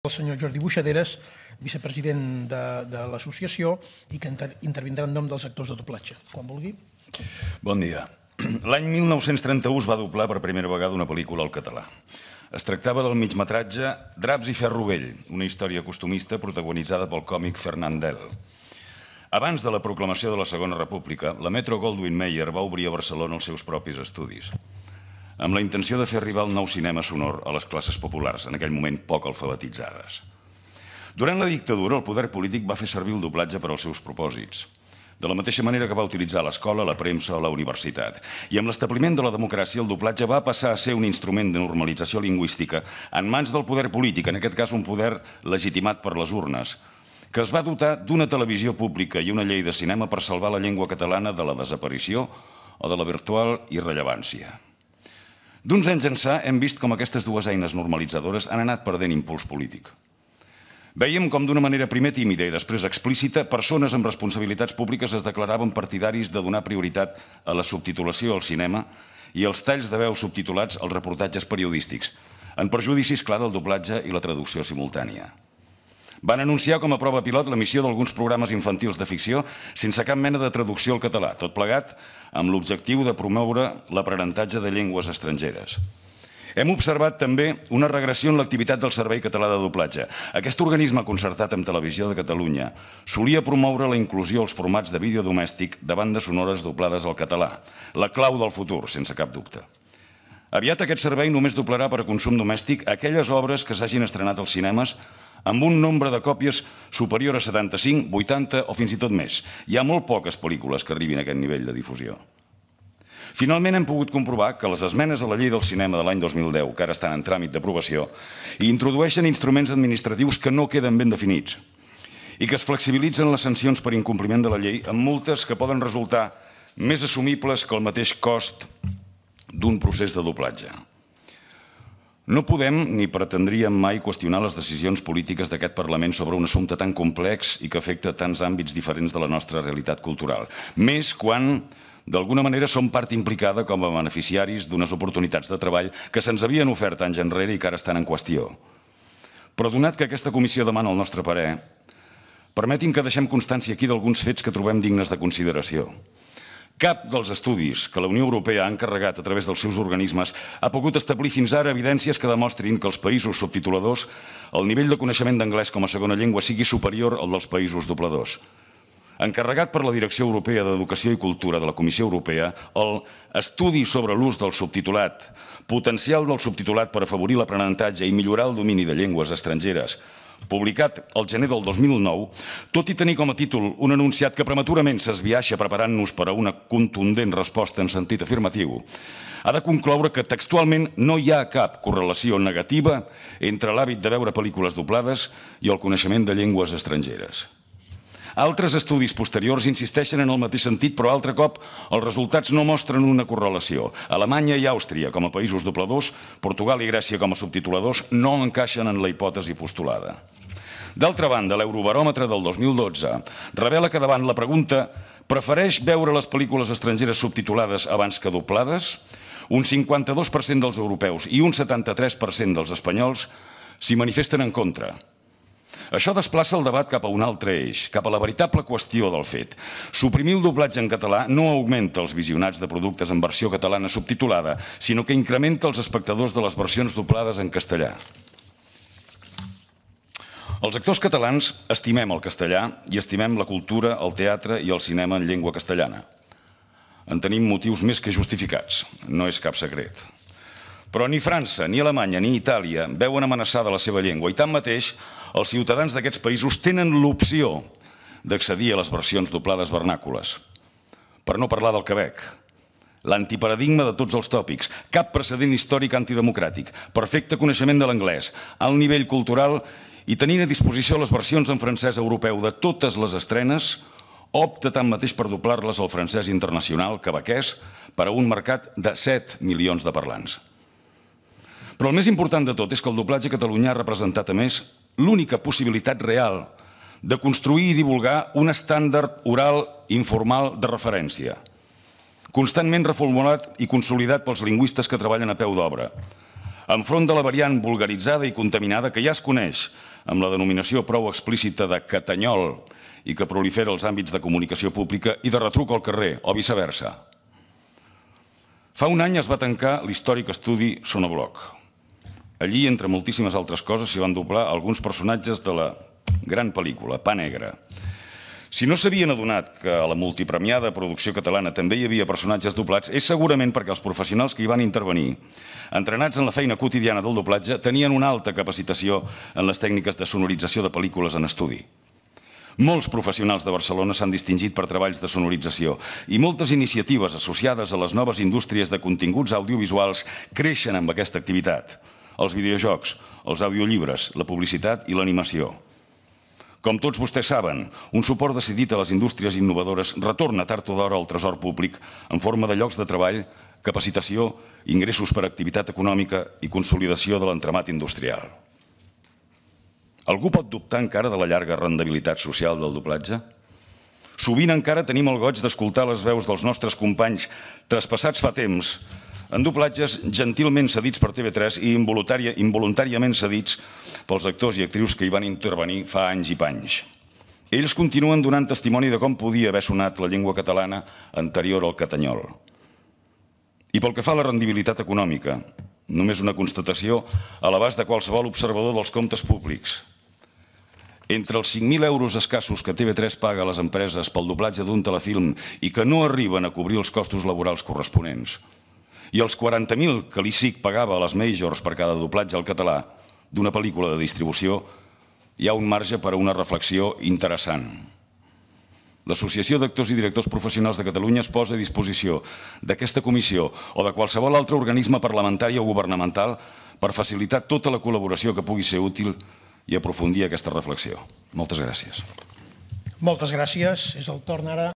el senyor Jordi Buixaderes, vicepresident de, de l'associació, i que intervindrà en nom dels actors de doblatge. Quan vulgui. Bon dia. L'any 1931 es va doblar per primera vegada una pel·lícula al català. Es tractava del migmetratge Draps i Ferro Vell, una història costumista protagonitzada pel còmic Fernandel. Abans de la proclamació de la Segona República, la Metro Goldwyn Mayer va obrir a Barcelona els seus propis estudis amb la intenció de fer arribar el nou cinema sonor a les classes populars, en aquell moment poc alfabetitzades. Durant la dictadura, el poder polític va fer servir el doblatge per als seus propòsits de la mateixa manera que va utilitzar l'escola, la premsa o la universitat. I amb l'establiment de la democràcia, el doblatge va passar a ser un instrument de normalització lingüística en mans del poder polític, en aquest cas un poder legitimat per les urnes, que es va dotar d'una televisió pública i una llei de cinema per salvar la llengua catalana de la desaparició o de la virtual irrellevància. D'uns anys ençà hem vist com aquestes dues eines normalitzadores han anat perdent impuls polític. Veiem com d'una manera primer tímida i després explícita, persones amb responsabilitats públiques es declaraven partidaris de donar prioritat a la subtitulació al cinema i als talls de veu subtitulats als reportatges periodístics, en perjudicis clar del doblatge i la traducció simultània. Van anunciar com a prova pilot l'emissió d'alguns programes infantils de ficció sense cap mena de traducció al català, tot plegat amb l'objectiu de promoure l'aprenentatge de llengües estrangeres. Hem observat també una regressió en l'activitat del Servei Català de Doblatge. Aquest organisme concertat amb Televisió de Catalunya solia promoure la inclusió als formats de vídeo domèstic de bandes sonores doblades al català, la clau del futur, sense cap dubte. Aviat aquest servei només doblarà per a consum domèstic aquelles obres que s'hagin estrenat als cinemes amb un nombre de còpies superior a 75, 80 o fins i tot més. Hi ha molt poques pel·lícules que arribin a aquest nivell de difusió. Finalment hem pogut comprovar que les esmenes a la llei del cinema de l'any 2010, que ara estan en tràmit d'aprovació, introdueixen instruments administratius que no queden ben definits i que es flexibilitzen les sancions per incompliment de la llei amb multes que poden resultar més assumibles que el mateix cost d'un procés de doblatge. No podem ni pretendríem mai qüestionar les decisions polítiques d'aquest Parlament sobre un assumpte tan complex i que afecta tants àmbits diferents de la nostra realitat cultural. Més quan, d'alguna manera, som part implicada com a beneficiaris d'unes oportunitats de treball que se'ns havien ofert anys enrere i que ara estan en qüestió. Però donat que aquesta comissió demana el nostre parer, permetin que deixem constància aquí d'alguns fets que trobem dignes de consideració. Cap dels estudis que la Unió Europea ha encarregat a través dels seus organismes ha pogut establir fins ara evidències que demostrin que els països subtituladors el nivell de coneixement d'anglès com a segona llengua sigui superior al dels països dobladors. Encarregat per la Direcció Europea d'Educació i Cultura de la Comissió Europea, el Estudi sobre l'ús del subtitulat, potencial del subtitulat per afavorir l'aprenentatge i millorar el domini de llengües estrangeres, publicat el gener del 2009, tot i tenir com a títol un anunciat que prematurament s'esbiaixa preparant-nos per a una contundent resposta en sentit afirmatiu, ha de concloure que textualment no hi ha cap correlació negativa entre l'hàbit de veure pel·lícules doblades i el coneixement de llengües estrangeres. Altres estudis posteriors insisteixen en el mateix sentit, però altre cop els resultats no mostren una correlació. Alemanya i Àustria com a països dobladors, Portugal i Grècia com a subtituladors no encaixen en la hipòtesi postulada. D'altra banda, l'Eurobaròmetre del 2012 revela que davant la pregunta prefereix veure les pel·lícules estrangeres subtitulades abans que doblades, un 52% dels europeus i un 73% dels espanyols s'hi manifesten en contra. Això desplaça el debat cap a un altre eix, cap a la veritable qüestió del fet. Suprimir el doblatge en català no augmenta els visionats de productes en versió catalana subtitulada, sinó que incrementa els espectadors de les versions doblades en castellà. Els actors catalans estimem el castellà i estimem la cultura, el teatre i el cinema en llengua castellana. En tenim motius més que justificats, no és cap secret. Però ni França, ni Alemanya, ni Itàlia veuen amenaçada la seva llengua i tanmateix els ciutadans d'aquests països tenen l'opció d'accedir a les versions doblades vernàcules. Per no parlar del Quebec, l'antiparadigma de tots els tòpics, cap precedent històric antidemocràtic, perfecte coneixement de l'anglès, alt nivell cultural i tenint a disposició les versions en francès europeu de totes les estrenes, opta tanmateix per doblar-les al francès internacional quebequès per a un mercat de 7 milions de parlants. Però el més important de tot és que el doblatge a Catalunya ha representat, a més, l'única possibilitat real de construir i divulgar un estàndard oral informal de referència, constantment reformulat i consolidat pels lingüistes que treballen a peu d'obra, enfront de la variant vulgaritzada i contaminada que ja es coneix amb la denominació prou explícita de catanyol i que prolifera els àmbits de comunicació pública i de retruc al carrer, o viceversa. Fa un any es va tancar l'històric estudi Sonobloc, Allí, entre moltíssimes altres coses, s'hi van doblar alguns personatges de la gran pel·lícula, Pa Negre. Si no s'havien adonat que a la multipremiada producció catalana també hi havia personatges doblats, és segurament perquè els professionals que hi van intervenir, entrenats en la feina quotidiana del doblatge, tenien una alta capacitació en les tècniques de sonorització de pel·lícules en estudi. Molts professionals de Barcelona s'han distingit per treballs de sonorització i moltes iniciatives associades a les noves indústries de continguts audiovisuals creixen amb aquesta activitat els videojocs, els audiollibres, la publicitat i l'animació. Com tots vostès saben, un suport decidit a les indústries innovadores retorna tard o d'hora al tresor públic en forma de llocs de treball, capacitació, ingressos per activitat econòmica i consolidació de l'entramat industrial. Algú pot dubtar encara de la llarga rendibilitat social del doblatge? Sovint encara tenim el goig d'escoltar les veus dels nostres companys traspassats fa temps en doblatges gentilment cedits per TV3 i involuntàriament cedits pels actors i actrius que hi van intervenir fa anys i panys. Ells continuen donant testimoni de com podia haver sonat la llengua catalana anterior al catanyol. I pel que fa a la rendibilitat econòmica, només una constatació a l'abast de qualsevol observador dels comptes públics. Entre els 5.000 euros escassos que TV3 paga a les empreses pel doblatge d'un telefilm i que no arriben a cobrir els costos laborals corresponents, i els 40.000 que l'ICIC pagava a les majors per cada doblatge al català d'una pel·lícula de distribució, hi ha un marge per a una reflexió interessant. L'Associació d'Actors i Directors Professionals de Catalunya es posa a disposició d'aquesta comissió o de qualsevol altre organisme parlamentari o governamental per facilitar tota la col·laboració que pugui ser útil i aprofundir aquesta reflexió. Moltes gràcies. Moltes gràcies. És el torn ara.